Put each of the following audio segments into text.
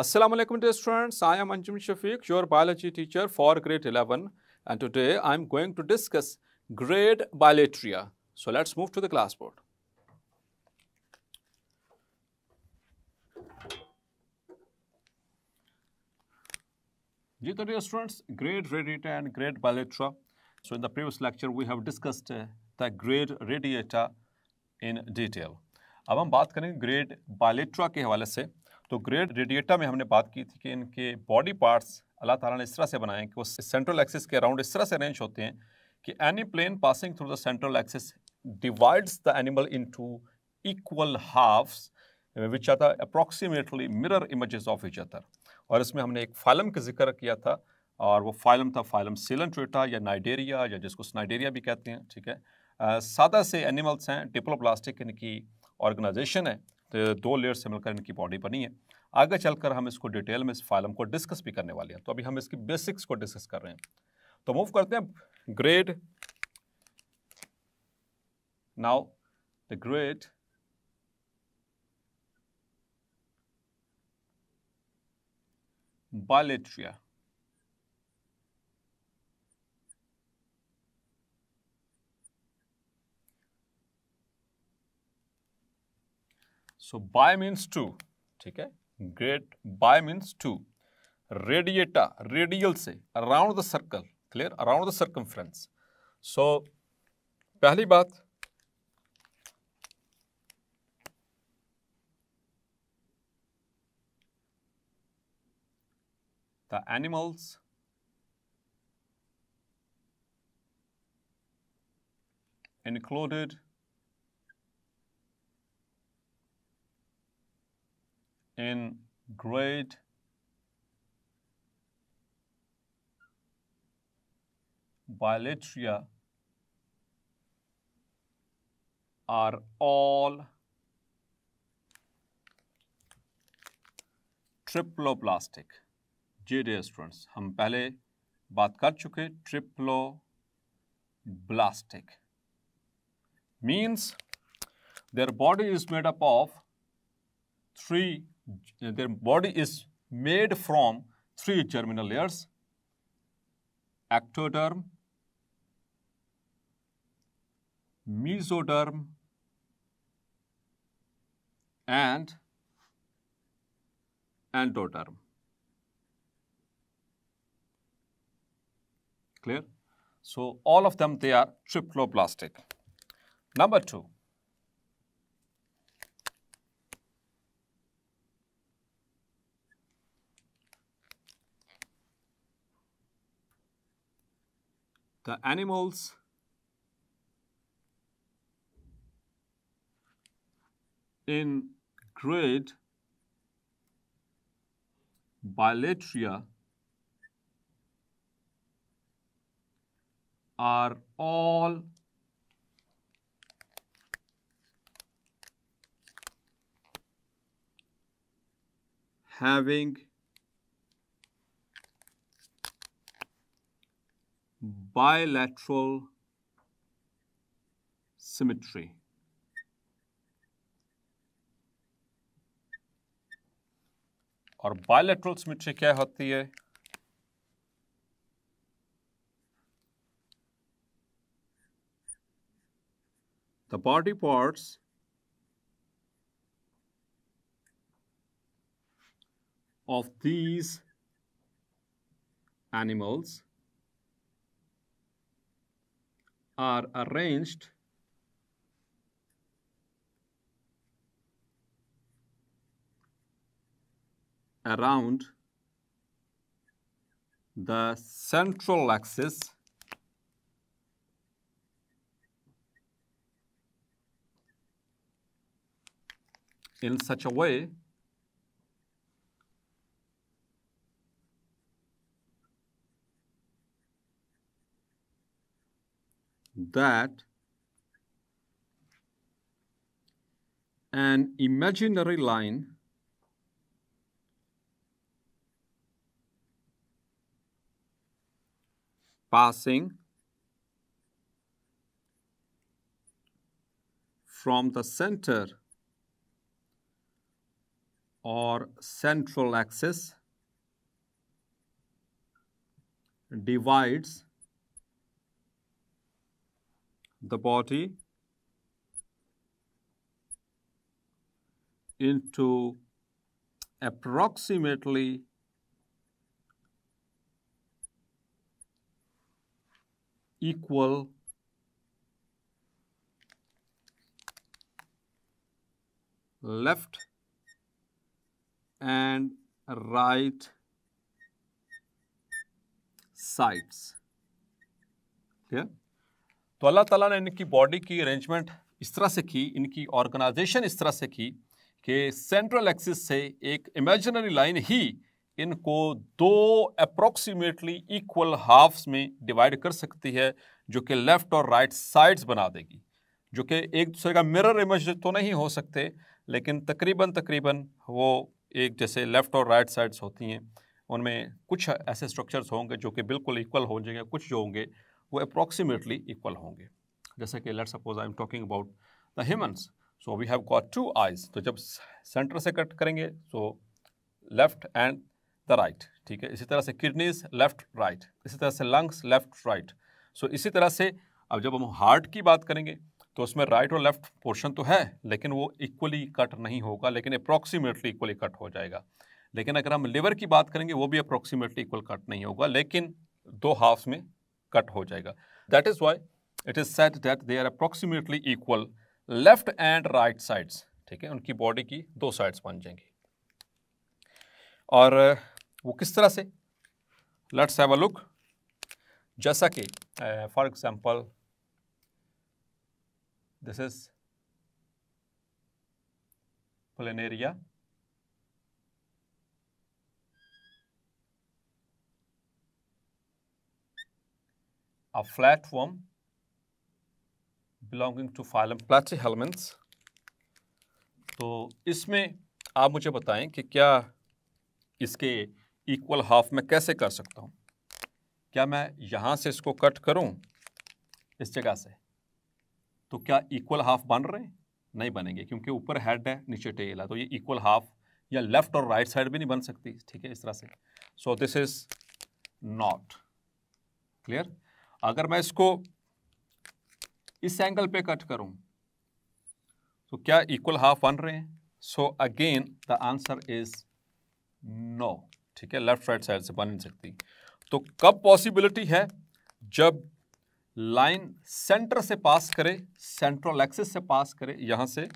Assalamu alaikum dear students, I am Anjum Shafiq, your biology teacher for grade 11 and today I am going to discuss grade bilateria. So let's move to the class board. Dear, dear students, grade radiata and grade bilateria. So in the previous lecture we have discussed uh, the grade radiata in detail. Now हम बात करेंगे grade बायलेट्रा के तो great radiata में हमने बात की थी कि इनके बॉडी पार्ट्स अल्लाह ताला ने इस तरह से बनाए हैं कि वो सेंट्रल एक्सिस के अराउंड इस तरह से अरेंज होते हैं कि any plane passing through the central axis divides the animal into equal halves which are the approximately mirror images of each other और इसमें हमने एक फाइलम का जिक्र किया था और वो फाइलम था फाइलम सिलेंट्रेटा या नाइडेरिया या जिसको स्नाइडेरिया भी कहते हैं ठीक है सादा से एनिमल्स हैं डिप्लोप्लास्टिक इनकी ऑर्गेनाइजेशन है तो दो लेयर से मिलकर इनकी बॉडी बनी है आगे चलकर हम इसको डिटेल में इस फाइलम को डिस्कस भी करने वाले हैं तो अभी हम इसकी बेसिक्स को डिस्कस कर रहे हैं तो मूव करते हैं grade now the grade bilateria so bi means two ठीक है great by means to radiata radial say around the circle clear around the circumference so पहली बात the animals included in grade bilateria are all triploblastic जी डे students हम पहले बात कर चुके triploblastic means their body is made up of three their body is made from three germinal layers, ectoderm, mesoderm, and endoderm. Clear? So all of them, they are triploblastic. Number two, the animals in great bilateria are all having bilateral symmetry. और bilateral symmetry, क्या होती है The body parts of these animals are arranged around the central axis in such a way that an imaginary line passing from the center or central axis divides the body into approximately equal left and right sides. Yeah? तो अल्लाह ताला ने इनकी body की arrangement इस तरह से की इनकी ऑर्गेनाइजेशन इस तरह से की कि सेंट्रल एक्सिस से एक इमेजिनरी लाइन ही इनको दो अप्रोक्सीमेटली इक्वल हाफ्स में डिवाइड कर सकती है जो कि लेफ़्ट और राइट right साइड्स बना देगी जो कि एक दूसरे का मिरर इमेज तो नहीं हो सकते लेकिन तकरीबन तकरीबन वो एक जैसे लेफ़्ट और राइट right साइड्स होती हैं उनमें कुछ ऐसे स्ट्रक्चर्स होंगे जो कि बिल्कुल इक्वल हो जाएंगे कुछ जो होंगे वो अप्रॉक्सीमेटली इक्वल होंगे जैसे कि let suppose I am talking about the humans so we have got two eyes तो जब सेंटर से कट करेंगे so left and the right ठीक है इसी तरह से किडनीज लेफ्ट राइट इसी तरह से लंग्स लेफ्ट राइट सो इसी तरह से अब जब हम हार्ट की बात करेंगे तो उसमें राइट और लेफ्ट पोर्शन तो है लेकिन वो इक्वली कट नहीं होगा लेकिन अप्रॉक्सीमेटली इक्वली कट हो जाएगा लेकिन अगर हम लिवर की बात करेंगे वो भी अप्रॉक्सीमेटली इक्वल कट नहीं होगा लेकिन दो हाफ्स में कट हो जाएगा that is why it is said that they are approximately equal left and right sides ठीक है उनकी बॉडी की दो साइड्स बन जाएंगी और वो किस तरह से लेट्स हैव अ लुक जैसा कि for example this is planaria a flatworm belonging to phylum platyhelminths तो इसमें आप मुझे बताएं कि क्या इसके इक्वल हाफ में कैसे कर सकता हूं क्या मैं यहां से इसको कट करूं इस जगह से तो क्या इक्वल हाफ बन रहे नहीं बनेंगे क्योंकि ऊपर हेड है नीचे टेल है तो ये इक्वल हाफ या लेफ्ट और राइट साइड भी नहीं बन सकती ठीक है इस तरह से so this is not clear अगर मैं इसको इस एंगल पे कट करूं तो क्या इक्वल हाफ बन रहे हैं so again the answer is no ठीक है लेफ्ट राइट साइड से बन नहीं सकती तो कब पॉसिबिलिटी है जब लाइन सेंटर से पास करे सेंट्रल एक्सिस से पास करे यहां से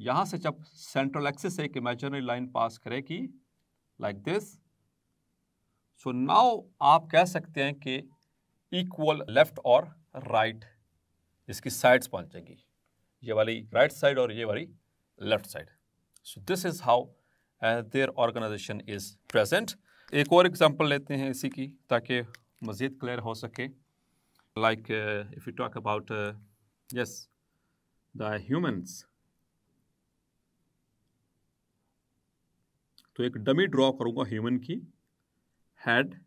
यहां से जब सेंट्रल एक्सिस एक इमेजनरी लाइन पास करे कि like this so so now आप कह सकते हैं कि इक्वल लेफ्ट और राइट right, इसकी साइड्स जाएगी ये वाली राइट right साइड और ये वाली left side so this is how their organization is present एक और एग्जांपल लेते हैं इसी की ताकि मज़ीद क्लियर हो सके like if you talk about yes the humans तो एक डमी ड्रॉ करूँगा ह्यूमन की had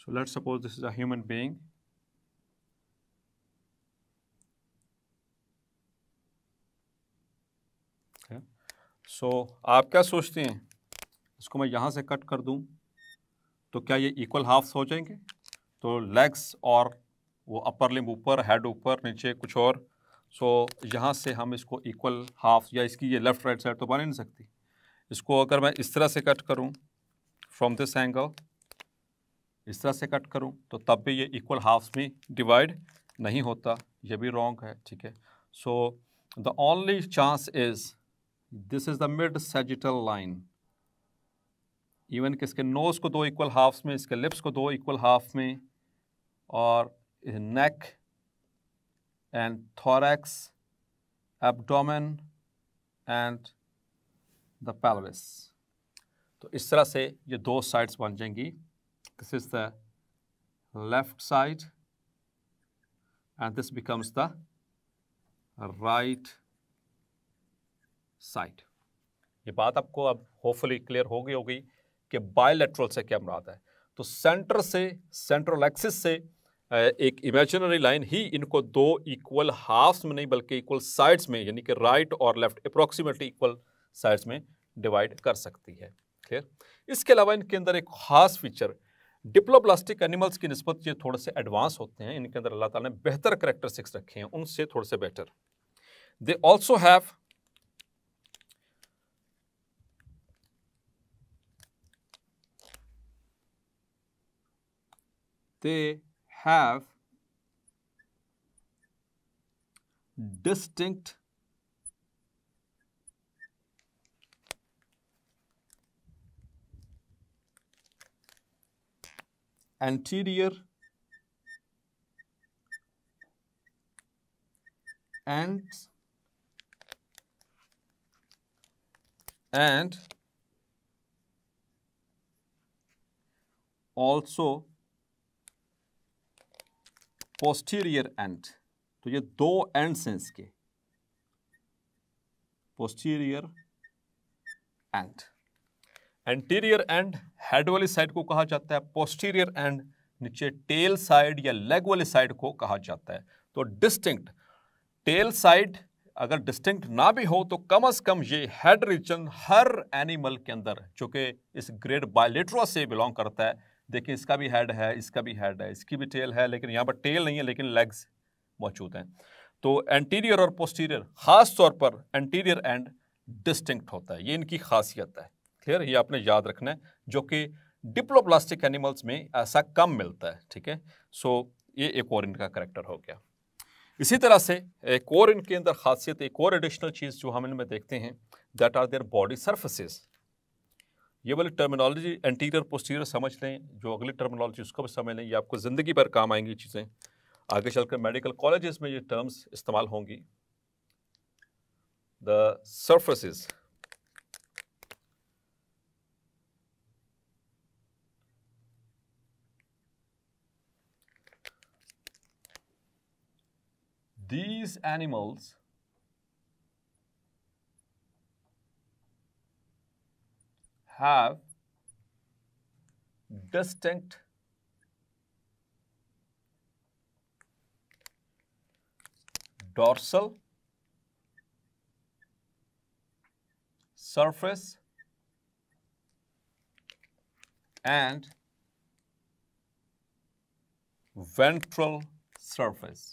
So let's suppose this is a human being. Okay. So आप क्या सोचते हैं इसको मैं यहाँ से कट कर दूँ तो क्या ये इक्वल हाफ्स हो जाएंगे तो लेग्स और वो अपर लिम ऊपर हेड ऊपर नीचे कुछ और सो so, यहाँ से हम इसको इक्वल हाफ या इसकी ये लेफ़्ट राइट साइड तो बन ही नहीं सकती इसको अगर मैं इस तरह से कट करूँ फ्रॉम दिस एंगल इस तरह से कट करूं तो तब भी ये इक्वल हाफ्स में डिवाइड नहीं होता ये भी रॉन्ग है ठीक है so the only chance is this is the mid sagittal line even कि इसके नोज़ को दो इक्वल हाफ्स में इसके लिप्स को दो इक्वल हाफ में और neck and thorax abdomen and the pelvis तो इस तरह से ये दो साइड्स बन जाएंगी This is the left side and this becomes the right side. ye baat aapko ab hopefully clear ho gayi hogi ki bilateral se kya murad hai to center se central axis se एक imaginary line ही इनको दो equal halves में नहीं बल्कि equal sides में यानी कि राइट और लेफ्ट अप्रोक्सीमेटली इक्वल साइड्स में डिवाइड कर सकती है क्लियर इसके अलावा इनके अंदर एक खास फीचर डिप्लोप्लास्टिक एनिमल्स की नस्बत ये थोड़े से एडवांस होते हैं इनके अंदर अल्लाह ताला ने बेहतर करेक्टरिस्टिक्स रखे हैं उनसे थोड़े से better they also have they have distinct anterior and and also posterior end तो ये दो एंड हैं इसके posterior end anterior end head वाली साइड को कहा जाता है पोस्टीरियर एंड नीचे टेल साइड या लेग वाली साइड को कहा जाता है तो डिस्टिंक्ट टेल साइड अगर डिस्टिंक्ट ना भी हो तो कम अज कम ये हेड रीजन हर एनिमल के अंदर जो कि इस ग्रेड बायोलेट्रा से बिलोंग करता है देखिए इसका भी हेड है इसका भी हेड है इसकी भी टेल है लेकिन यहाँ पर टेल नहीं है लेकिन लेग्स मौजूद हैं तो एंटीरियर और पोस्टीरियर खास तौर पर एंटीरियर एंड डिस्टिंक्ट होता है ये इनकी खासियत है क्लियर ये आपने याद रखना है जो कि डिप्लोप्लास्टिक एनिमल्स में ऐसा कम मिलता है ठीक है सो ये एक और इनका करेक्टर हो गया इसी तरह से एक और इनके अंदर खासियत एक और एडिशनल चीज़ जो हम इनमें देखते हैं that are their body surfaces ये वाली टर्मिनोलॉजी एंटीरियर पोस्टीरियर समझ लें जो अगली टर्मिनोलॉजी उसको भी समझ लें ये आपको ज़िंदगी भर काम आएंगी चीज़ें आगे चलकर मेडिकल कॉलेजेस में ये टर्म्स इस्तेमाल होंगी the surfaces these animals have distinct dorsal surface and ventral surface.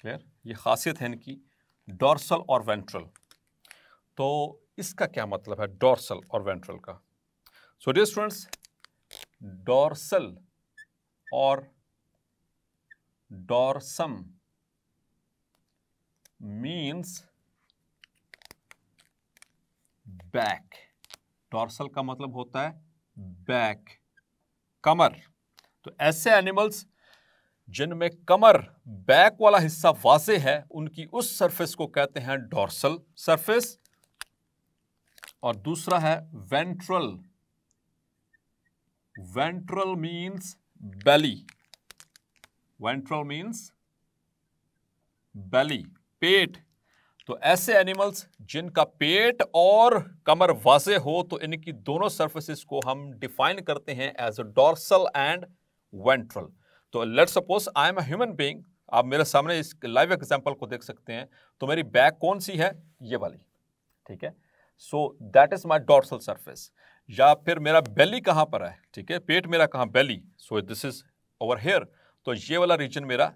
Clear ये खासियत है इनकी डॉर्सल और वेंट्रल तो इसका क्या मतलब है डॉर्सल और वेंट्रल का सो डियर स्टूडेंट्स डॉर्सल और डॉर्सम मीन्स बैक डॉर्सल का मतलब होता है बैक कमर तो ऐसे एनिमल्स जिनमें कमर बैक वाला हिस्सा वाजे है उनकी उस सरफेस को कहते हैं डॉर्सल सरफेस और दूसरा है ventral ventral means belly ventral means belly पेट तो ऐसे एनिमल्स जिनका पेट और कमर वाजे हो तो इनकी दोनों सर्फेसिस को हम डिफाइन करते हैं as a dorsal and ventral तो let suppose I am a human being आप मेरे सामने इस लाइव एग्जाम्पल को देख सकते हैं तो मेरी बैक कौन सी है ये वाली ठीक है so that is my dorsal surface या फिर मेरा बेली कहाँ पर है ठीक है पेट मेरा कहाँ belly so this is over here तो ये वाला रीजन मेरा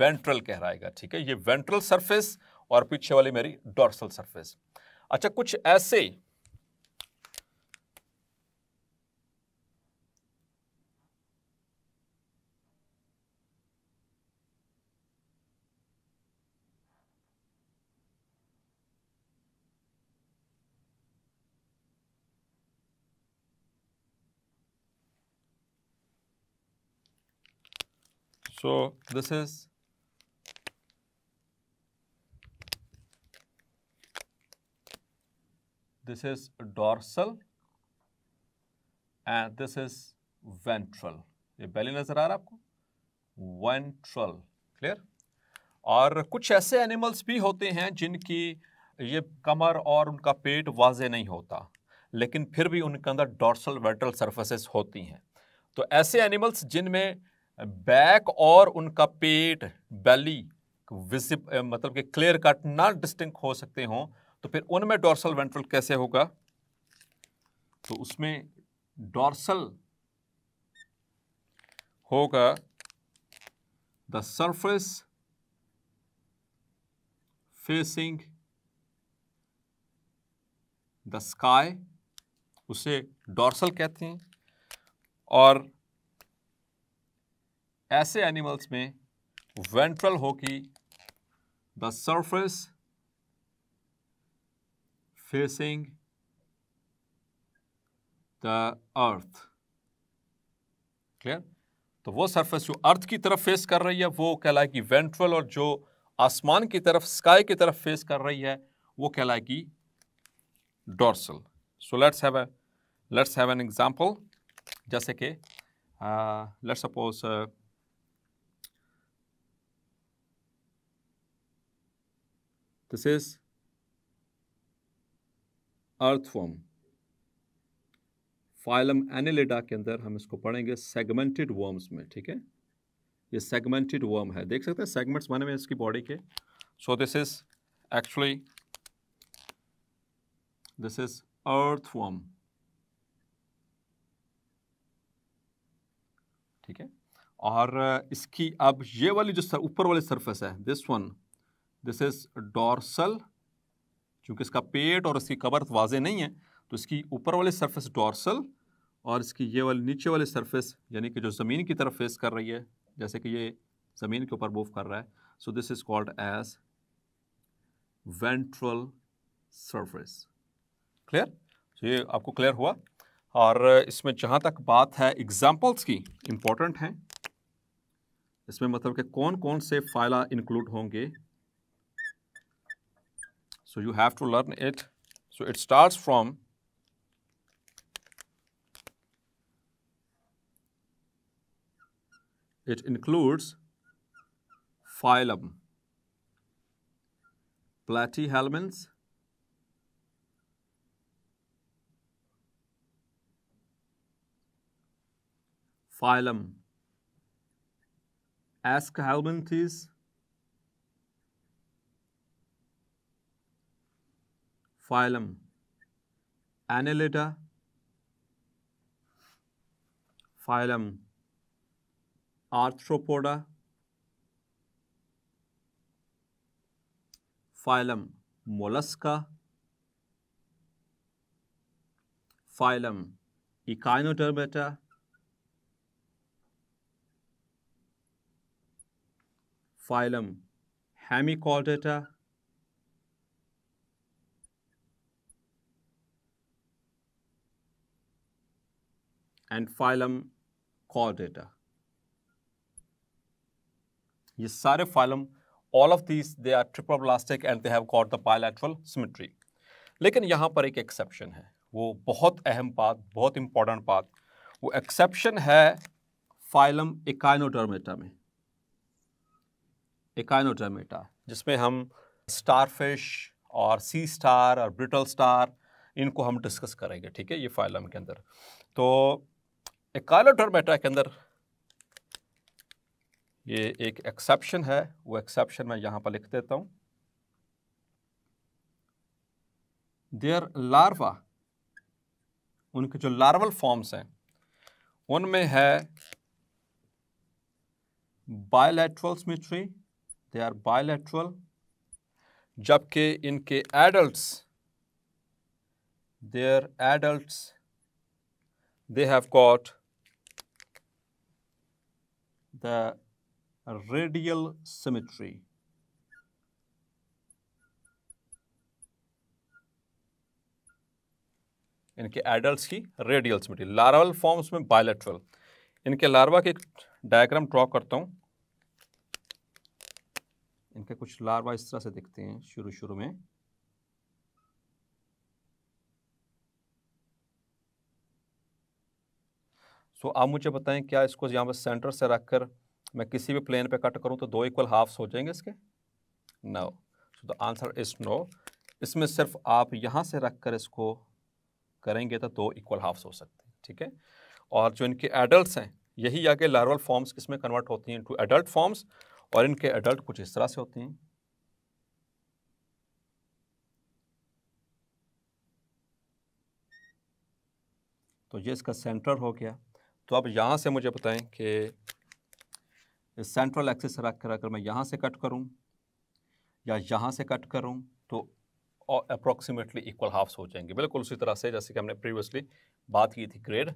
वेंट्रल कहराएगा ठीक है ये वेंट्रल सर्फेस और पीछे वाली मेरी डॉर्सल सर्फेस अच्छा कुछ ऐसे So, this is this is dorsal and this is ventral ye Bailey nazar aa raha aapko ventral clear और कुछ ऐसे एनिमल्स भी होते हैं जिनकी ये कमर और उनका पेट वाजे नहीं होता लेकिन फिर भी उनके अंदर डॉर्सल वेंट्रल सर्फेसिस होती हैं तो ऐसे एनिमल्स जिनमें बैक और उनका पेट बैली विजिब मतलब कि क्लियर कट ना डिस्टिंक हो सकते हों तो फिर उनमें डॉर्सल वेंट्रल कैसे होगा तो उसमें डॉर्सल होगा the surface facing the sky उसे डॉर्सल कहते हैं और ऐसे एनिमल्स में वेंट्रल हो the surface facing the earth clear तो वो सरफेस जो अर्थ की तरफ फेस कर रही है वो कहलाएगी वेंट्रल और जो आसमान की तरफ स्काई की तरफ फेस कर रही है वो कहलाएगी dorsal so let's have let's have an example जैसे कि let's uh, suppose earthworm phylum Annelida के अंदर हम इसको पढ़ेंगे सेगमेंटेड वर्म्स में ठीक है ये सेगमेंटेड वर्म है देख सकते हैं सेगमेंट्स बने हुए इसकी बॉडी के so this is actually this is earthworm ठीक है और इसकी अब ये वाली जो ऊपर वाली सरफेस है this one this is dorsal क्योंकि इसका पेट और इसकी कबर वाजे नहीं है तो इसकी ऊपर वाली सरफेस डॉर्सल और इसकी ये वाली नीचे वाली सरफेस यानी कि जो ज़मीन की तरफ फेस कर रही है जैसे कि ये ज़मीन के ऊपर मूव कर रहा है so this is called as ventral surface clear तो ये आपको क्लियर हुआ और इसमें जहाँ तक बात है एग्जाम्पल्स की इम्पोर्टेंट हैं इसमें मतलब कि कौन कौन से फाइला इंक्लूड होंगे So you have to learn it. So it starts from it includes phylum, platyhelminths, phylum, askhelminthes, phylum Annelida phylum Arthropoda phylum Mollusca phylum Echinodermata phylum Hemichordata and phylum chordata. ये सारे phylum all of these they are triploblastic and they have got the bilateral symmetry लेकिन यहाँ पर एक exception है वो बहुत अहम बात बहुत इंपॉर्टेंट बात वो एक्सेप्शन है फाइलम एकाइनोडर्मेटा में इकाइनोडर्मेटा जिसमें हम स्टारफिश और सी स्टार और ब्रिटल स्टार इनको हम डिस्कस करेंगे ठीक है ये फाइलम के अंदर तो एकालोटोरमेटा के अंदर ये एक एक्सेप्शन है वो एक्सेप्शन मैं यहां पर लिख देता हूं देयर लार्वा उनके जो लार्वल फॉर्म्स हैं उनमें है bilateral symmetry they are bilateral जबकि इनके adults their adults they have got the radial symmetry. इनके एडल्ट की रेडियल सिमेट्री लार्वल फॉर्म्स में बायलेट्रल इनके लार्वा के डायग्राम ड्रॉ करता हूँ इनके कुछ लार्वा इस तरह से दिखते हैं शुरू शुरू में सो आप मुझे बताएं क्या इसको यहाँ पर सेंटर से रख कर मैं किसी भी प्लेन पे कट करूँ तो दो इक्वल हाफ्स हो जाएंगे इसके no so the answer is no इसमें सिर्फ आप यहाँ से रख कर इसको करेंगे तो दो इक्वल हाफ्स हो सकते हैं ठीक है और जो इनके एडल्ट हैं यही आगे लार्वल फॉर्म्स किसमें कन्वर्ट होती हैं टू एडल्ट फॉर्म्स और इनके एडल्ट कुछ इस तरह से होती हैं तो ये इसका सेंटर हो गया तो आप यहाँ से मुझे बताएं कि सेंट्रल एक्सिस रख कर अगर मैं यहाँ से कट करूँ या यहाँ से कट करूँ तो अप्रोक्सीमेटली इक्वल हाफ्स हो जाएंगे बिल्कुल उसी तरह से जैसे कि हमने प्रीवियसली बात की थी ग्रेड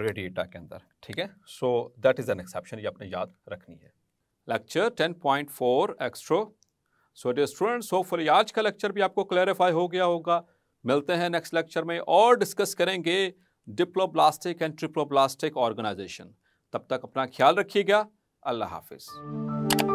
रेडिएटा के अंदर ठीक है so that is an exception ये आपने याद रखनी है लेक्चर 10.4 पॉइंट फोर एक्स्ट्रो सो डे स्टूडेंट्स होपफुली आज का लेक्चर भी आपको क्लैरिफाई हो गया होगा मिलते हैं नेक्स्ट लेक्चर में और डिस्कस करेंगे डिप्लोब्लास्टिक एंड ट्रिप्लोब्लास्टिक ऑर्गेनाइजेशन तब तक अपना ख्याल रखिएगा अल्लाह हाफिज़